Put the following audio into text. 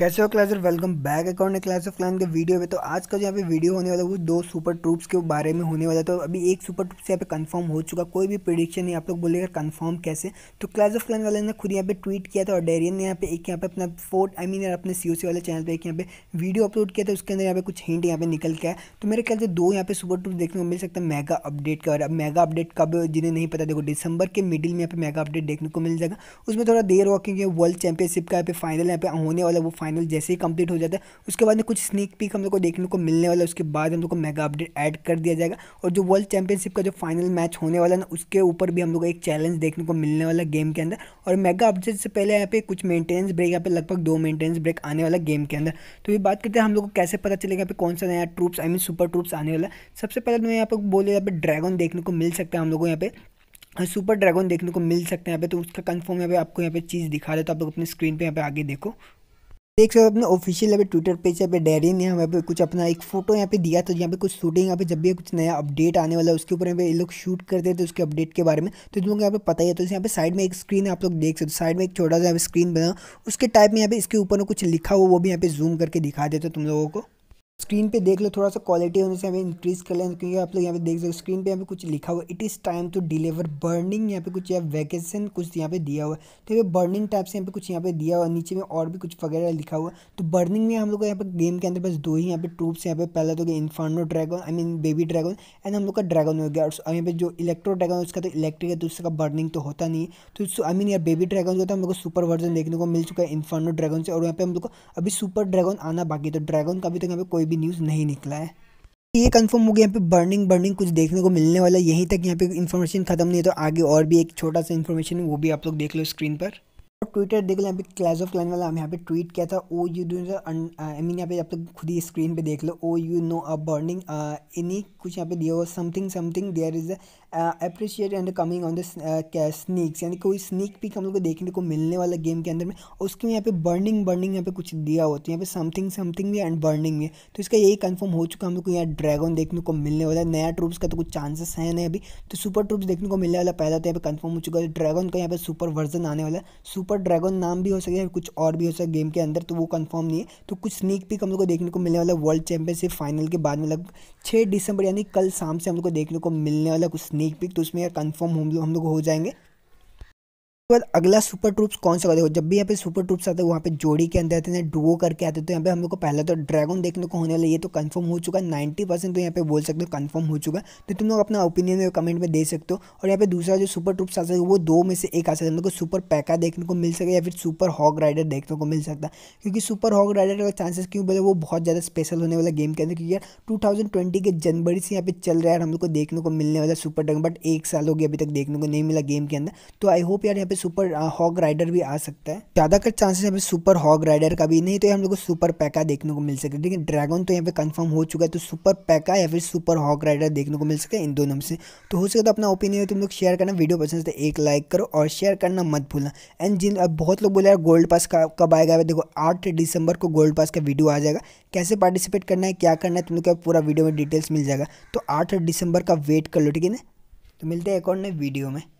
कैसे हो clashers welcome back अकाउंट क्लास ऑफ क्लान के वीडियो में तो आज का जो यहाँ पे वीडियो होने वाला है वो दो सुपर ट्रूप्स के बारे में होने वाला तो अभी एक सुपर ट्रूप यहाँ पे कंफर्म हो चुका कोई भी प्रिडिक्शन नहीं आप लोग बोलेगा कंफर्म कैसे तो क्लास ऑफ क्लान वाले ने खुद यहाँ पे ट्वीट किया था और डेरियन ने यहाँ पे एक यहाँ पे अपना फोर्ट आई मीन अपने सी वाले चैनल पर एक यहाँ पे वीडियो अपलोड किया था उसके अंदर यहाँ पे कुछ हिंट यहाँ पे निकल के आया तो मेरे ख्याल से दो यहाँ पे सुपर ट्रूप देखने को मिल सकता है मेगा अपडेट का और मेगा अपडेट कब जिन्हें नहीं पता देखो दिसंबर के मिडिल में यहाँ पे मेगा अपडेट देखने को मिल जाएगा उसमें थोड़ा देर हुआ क्योंकि वर्ल्ड चैंपियनशिप का यहाँ पे फाइनल यहाँ पे होने वाला वो फाइनल जैसे ही कंप्लीट हो जाता है उसके बाद में कुछ स्नीक पीक हम लोग को देखने को मिलने वाला है उसके बाद हम लोग को मेगा अपडेट ऐड कर दिया जाएगा और जो वर्ल्ड चैंपियनशिप का जो फाइनल मैच होने वाला है ना उसके ऊपर भी हम लोग को एक चैलेंज देखने को मिलने वाला गेम के अंदर और मेगा अपडेट से पहले यहाँ पे कुछ मेंटेनेंस ब्रेक यहाँ पे लगभग दो मेंटेनेंस ब्रेक आने वाला गेम के अंदर तो ये बात करते हैं हम लोग को कैसे पता चलेगा यहाँ पे कौन सा नया troops I mean super troops आने वाला है सबसे पहले तो मैं यहाँ पर बोले यहाँ पे ड्रैगन देखने को मिल सकता है हम लोग को यहाँ पे सुपर हाँ, ड्रैगन देखने को मिल सकते हैं यहाँ पे तो उसका कंफर्म यहाँ पे आपको यहाँ पे चीज़ दिखा रहे तो आप लोग अपने स्क्रीन पे यहाँ पे आगे देखो देख सकते हो अपने ऑफिशियल अभी पे ट्विटर पेज पे डेरी ने हमें कुछ अपना एक फोटो यहाँ पे दिया तो यहाँ पे कुछ शूटिंग यहाँ पे जब भी कुछ नया अपडेट आने वाला है उसके ऊपर यहाँ पे लोग शूट करते थे उसके अपडेट के बारे में तो तुम लोग यहाँ पे पता ही है तो यहाँ पे साइड में एक स्क्रीन है आप लोग देख सकते हो साइड में एक छोटा सा यहाँ स्क्रीन बना उसके टाइप में यहाँ पे इसके ऊपर कुछ लिखा हुआ वो भी यहाँ पे जूम करके दिखा देते तुम लोगों को स्क्रीन पे देख लो थोड़ा सा क्वालिटी होने से हमें इंक्रीज कर लें क्योंकि आप लोग यहाँ पे देख सकते हो स्क्रीन पे यहाँ पे कुछ लिखा हुआ it is time to deliver burning यहाँ पे कुछ या वैकेशन कुछ यहाँ पे दिया हुआ है तो ये बर्निंग टाइप से यहाँ पे कुछ यहाँ पे दिया हुआ नीचे में और भी कुछ वगैरह लिखा हुआ तो बर्निंग में हम लोग यहाँ पे गेम के अंदर बस दो ही यहाँ पे ट्रूप्स यहाँ पे पहले तो inferno dragon I mean baby dragon and हम लोग का ड्रैगन हो गया और यहाँ पे जो इलेक्ट्रो ड्रैगन उसका तो इलेक्ट्रिक है तो उसका बर्निंग तो होता नहीं है तो आई मीन यार बेबी ड्रैगन जो तो हम लोग को सुपर वर्जन देखने को मिल चुका है इन्फानो ड्रैगन से और यहाँ पे हम लोग को अभी सुपर ड्रैगन आना बाकी तो ड्रैगन का अभी तक यहाँ पे कोई भी न्यूज़ नहीं निकला है ये कंफर्म हो गया यहाँ पे बर्निंग बर्निंग कुछ देखने को मिलने वाला यहीं तक यहाँ पे इन्फॉर्मेशन खत्म नहीं है तो आगे और भी एक छोटा सा इन्फॉर्मेशन वो भी आप लोग देख लो स्क्रीन पर ट्विटर देख लें यहाँ पे क्लैश ऑफ क्लैन वाला हम यहाँ पे ट्वीट किया था oh you do I mean यहाँ पे आप तो खुद ही स्क्रीन पे देख लो oh you know a burning any कुछ यहाँ पे दिया हुआ something something there is appreciate and coming on the sneaks यानी कोई स्नीक पिक हम लोग को देखने को मिलने वाला गेम के अंदर में उसके यहाँ पे बर्निंग बर्निंग यहाँ पे कुछ दिया होता तो है यहाँ पे समथिंग समथिंग भी एंड बर्निंग भी तो इसका यही कन्फर्म हो चुका हम लोग को यहाँ ड्रैगन देखने को मिलने वाला है नया ट्रूप्स का तो कुछ चांसेस है नहीं अभी तो सुपर ट्रूप्स देखने को मिलने वाला पहला तो यहाँ पे कन्फर्म हो चुका है ड्रैगन का यहाँ पे सुपर वर्जन आने वाला है सुपर और ड्रैगन नाम भी हो सके कुछ और भी हो सके गेम के अंदर तो वो कंफर्म नहीं है तो कुछ स्नीक पिक हम लोग को देखने को मिलने वाला वर्ल्ड चैंपियनशिप फाइनल के बाद मतलब छः दिसंबर यानी कल शाम से हम लोग को देखने को मिलने वाला कुछ स्नीक पिक तो उसमें कन्फर्म लोग हम लोग हो जाएंगे बाद अगला सुपर ट्रूप्स कौन सा देखो जब भी यहाँ पे सुपर ट्रूप्स आते हैं वहाँ पे जोड़ी के अंदर आते हैं डुओ करके आते हैं तो यहाँ पे हम लोग को पहले तो ड्रैगन देखने को होने वाला ये तो कंफर्म हो चुका है नाइन्टी परसेंट तो यहाँ पे बोल सकते हो कंफर्म हो चुका तो तुम लोग अपना ओपिनियन कमेंट में दे सकते हो और यहाँ पे दूसरा जो सुपर ट्रूप्स आ सकता है वो दो में से एक आ सकता है हम लोग को सुपर पैका देखने को मिल सके या फिर सुपर हॉक राइडर देखने को मिल सकता है क्योंकि सुपर हॉक राइडर का चांसेस क्यों बोले वो बहुत ज़्यादा स्पेशल होने वाला गेम के अंदर क्योंकि यार टू के जनवरी से यहाँ पे चल रहा है हम लोग को देखने को मिलने वाला सुपर ड्रैगन बट एक साल हो गया अभी तक देखने को नहीं मिला गेम के अंदर तो आई होप यार यहाँ पे सुपर हॉग राइडर भी आ सकता है ज़्यादा कर चांसेस पे सुपर हॉग राइडर का भी नहीं तो हम लोग को सुपर पैका देखने को मिल सकता है ठीक है ड्रैगन तो यहाँ पे कंफर्म हो चुका है तो सुपर पैका या फिर सुपर हॉक राइडर देखने को मिल सकता है इन दोनों में से तो हो सकता है अपना ओपिनियन तो तुम लोग शेयर करना वीडियो पसंद है तो एक लाइक करो और शेयर करना मत भूलना एंड जिन बहुत लोग बोला यार गोल्ड पास का कब आएगा देखो आठ दिसंबर को गोल्ड पास का वीडियो आ जाएगा कैसे पार्टिसिपेट करना है क्या करना है तुम लोग का पूरा वीडियो में डिटेल्स मिल जाएगा तो आठ दिसंबर का वेट कर लो ठीक है ना तो मिलते हैं एक और नए वीडियो में